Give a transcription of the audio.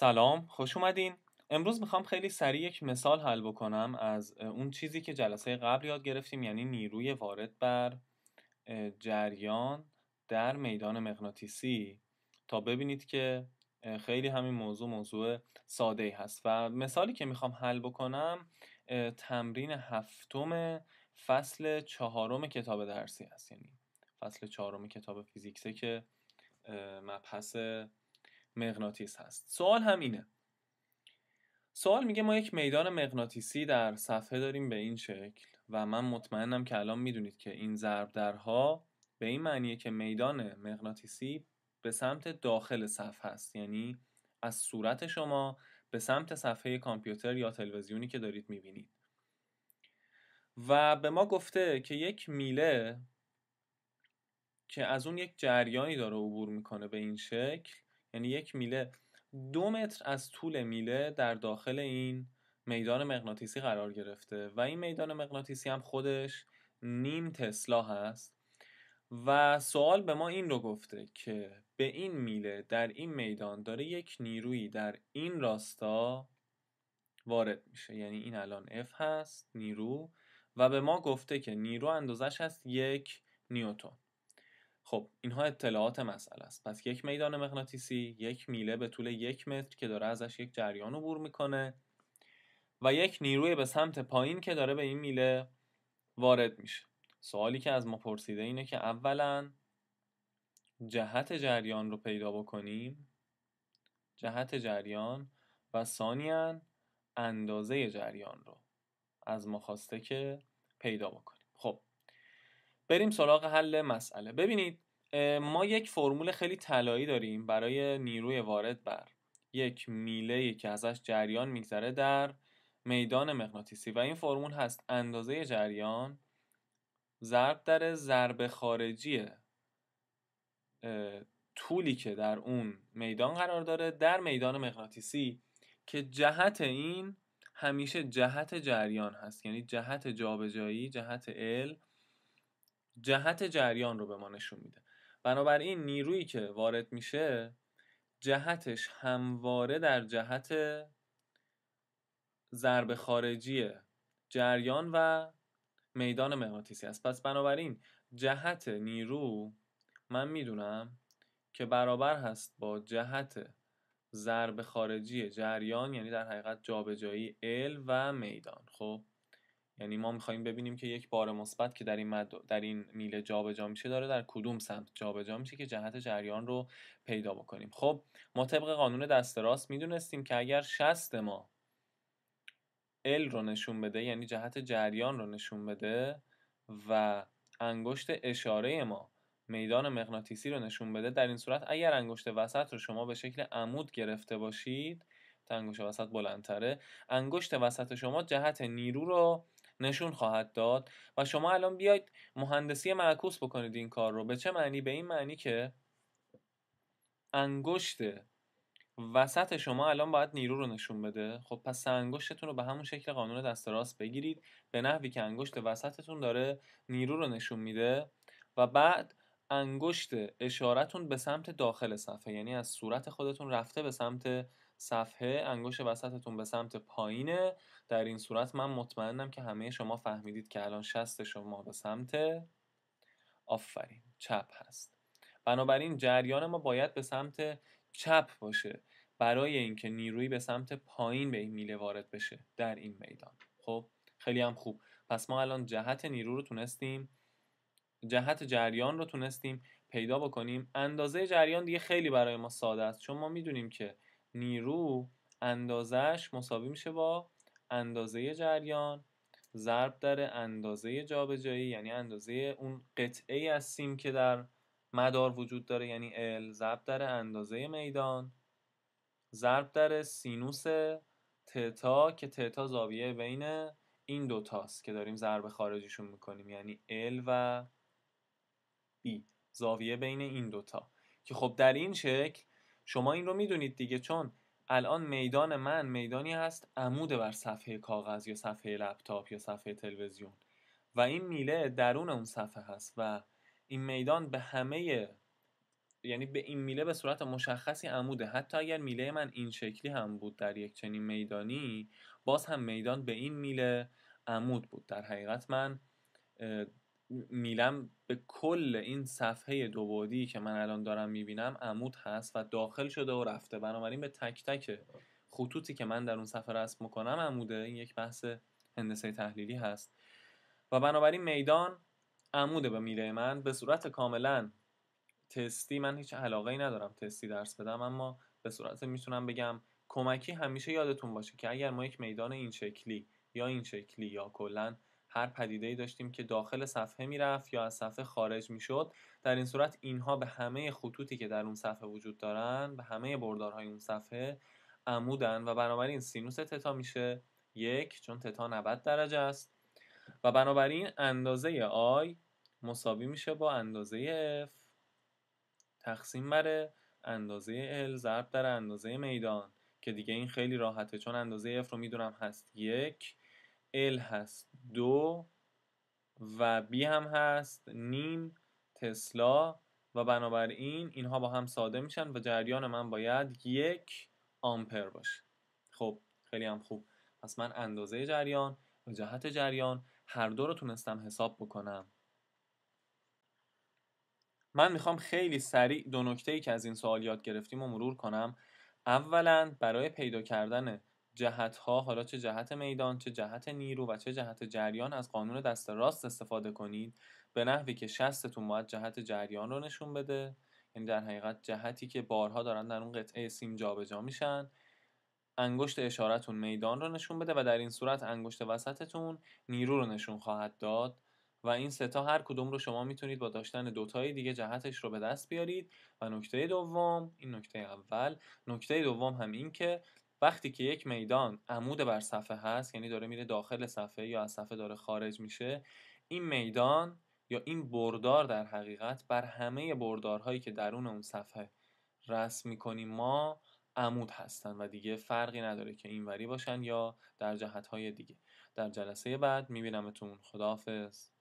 سلام خوش اومدین امروز میخوام خیلی سریع یک مثال حل بکنم از اون چیزی که جلسه قبل یاد گرفتیم یعنی نیروی وارد بر جریان در میدان مغناطیسی تا ببینید که خیلی همین موضوع موضوع ساده ای هست و مثالی که میخوام حل بکنم تمرین هفتم فصل چهارم کتاب درسی هست یعنی فصل چهارم کتاب فیزیکسه که مبحث مغناطیس هست سوال همینه سوال میگه ما یک میدان مغناطیسی در صفحه داریم به این شکل و من مطمئنم که الان میدونید که این ضرب درها به این معنیه که میدان مغناطیسی به سمت داخل صفحه است یعنی از صورت شما به سمت صفحه کامپیوتر یا تلویزیونی که دارید میبینید و به ما گفته که یک میله که از اون یک جریانی داره عبور میکنه به این شکل یعنی یک میله دو متر از طول میله در داخل این میدان مغناطیسی قرار گرفته و این میدان مغناطیسی هم خودش نیم تسلا هست و سوال به ما این رو گفته که به این میله در این میدان داره یک نیرویی در این راستا وارد میشه یعنی این الان F هست نیرو و به ما گفته که نیرو اندازش هست یک نیوتون خب اینها اطلاعات مسئله است پس یک میدان مغناطیسی یک میله به طول یک متر که داره ازش یک جریان عبور میکنه و یک نیروی به سمت پایین که داره به این میله وارد میشه سوالی که از ما پرسیده اینه که اولا جهت جریان رو پیدا بکنیم جهت جریان و ثانیا اندازه جریان رو از ما خواسته که پیدا بکنیم بریم سراغ حل مسئله ببینید ما یک فرمول خیلی طلایی داریم برای نیروی وارد بر یک میله که ازش جریان میگذره در میدان مغناطیسی و این فرمول هست اندازه جریان ضرب در ضرب خارجی طولی که در اون میدان قرار داره در میدان مغناطیسی که جهت این همیشه جهت جریان هست یعنی جهت جابجایی جهت ال جهت جریان رو به ما نشون میده بنابراین نیرویی که وارد میشه جهتش همواره در جهت ضرب خارجی جریان و میدان مغناطیسی است پس بنابراین جهت نیرو من میدونم که برابر هست با جهت ضرب خارجی جریان یعنی در حقیقت جابجایی ال و میدان خب یعنی ما میخوایم ببینیم که یک بار مثبت که در این, مد... در این میله جابجا میشه داره در کدوم سمت جابجا میشه که جهت جریان رو پیدا بکنیم خب ما طبق قانون دست راست میدونستیم که اگر شست ما ال رو نشون بده یعنی جهت جریان رو نشون بده و انگشت اشاره ما میدان مغناطیسی رو نشون بده در این صورت اگر انگشت وسط رو شما به شکل عمود گرفته باشید انگشت وسط بلندتره انگشت وسط شما جهت نیرو رو نشون خواهد داد و شما الان بیاید مهندسی معکوس بکنید این کار رو به چه معنی به این معنی که انگشت وسط شما الان باید نیرو رو نشون بده خب پس انگشتتون رو به همون شکل قانون دست راست بگیرید به نحوی که انگشت وسطتون داره نیرو رو نشون میده و بعد انگشت اشارتون به سمت داخل صفحه یعنی از صورت خودتون رفته به سمت صفحه انگوش وسطتون به سمت پایینه در این صورت من مطمئنم که همه شما فهمیدید که الان شست شما به سمت آفرین چپ هست بنابراین جریان ما باید به سمت چپ باشه برای اینکه نیروی به سمت پایین به این میله وارد بشه در این میدان خب خیلی هم خوب پس ما الان جهت نیرو رو تونستیم جهت جریان رو تونستیم پیدا بکنیم اندازه جریان دیگه خیلی برای ما ساده است چون ما میدونیم که نیرو اندازش مساوی میشه با اندازه جریان ضرب در اندازه جابجایی یعنی اندازه اون قطعه از سیم که در مدار وجود داره یعنی ال ضرب در اندازه میدان ضرب در سینوس تتا که تتا زاویه بین این دوتاست که داریم ضرب خارجیشون میکنیم یعنی ال و بی زاویه بین این دوتا که خب در این شکل شما این رو میدونید دیگه چون الان میدان من میدانی هست عموده بر صفحه کاغذ یا صفحه لپتاپ یا صفحه تلویزیون و این میله درون اون صفحه هست و این میدان به همه یعنی به این میله به صورت مشخصی عموده حتی اگر میله من این شکلی هم بود در یک چنین میدانی باز هم میدان به این میله عمود بود در حقیقت من میلم به کل این صفحه دوبادی که من الان دارم میبینم عمود هست و داخل شده و رفته بنابراین به تک تک خطوطی که من در اون صفحه رسم میکنم عموده این یک بحث هندسه تحلیلی هست و بنابراین میدان عموده به میله من به صورت کاملا تستی من هیچ علاقه ای ندارم تستی درس بدم اما به صورت میتونم بگم کمکی همیشه یادتون باشه که اگر ما یک میدان این شکلی یا این شکلی یا کلا هر پدیده ای داشتیم که داخل صفحه میرفت یا از صفحه خارج شد در این صورت اینها به همه خطوطی که در اون صفحه وجود دارن به همه بردارهای اون صفحه عمودن و بنابراین سینوس تتا میشه یک چون تتا 90 درجه است و بنابراین اندازه آی مساوی میشه با اندازه اف تقسیم بر اندازه ال ضرب در اندازه میدان که دیگه این خیلی راحته چون اندازه اف رو میدونم هست یک ال هست دو و بی هم هست نیم تسلا و بنابراین اینها با هم ساده میشن و جریان من باید یک آمپر باشه خب خیلی هم خوب پس من اندازه جریان و جهت جریان هر دو رو تونستم حساب بکنم من میخوام خیلی سریع دو نکته ای که از این سوال یاد گرفتیم و مرور کنم اولا برای پیدا کردن جهت حالا چه جهت میدان چه جهت نیرو و چه جهت جریان از قانون دست راست استفاده کنید به نحوی که شستتون باید جهت جریان رو نشون بده یعنی در حقیقت جهتی که بارها دارن در اون قطعه سیم جابجا جا میشن انگشت اشارتون میدان رو نشون بده و در این صورت انگشت وسطتون نیرو رو نشون خواهد داد و این ستا هر کدوم رو شما میتونید با داشتن دوتای دیگه جهتش رو به دست بیارید و نکته دوم این نکته اول نکته دوم هم این که وقتی که یک میدان عمود بر صفحه هست یعنی داره میره داخل صفحه یا از صفحه داره خارج میشه این میدان یا این بردار در حقیقت بر همه بردارهایی که درون اون صفحه رسم میکنیم ما عمود هستن و دیگه فرقی نداره که این وری باشن یا در جهتهای دیگه در جلسه بعد میبینمتون خداحافظ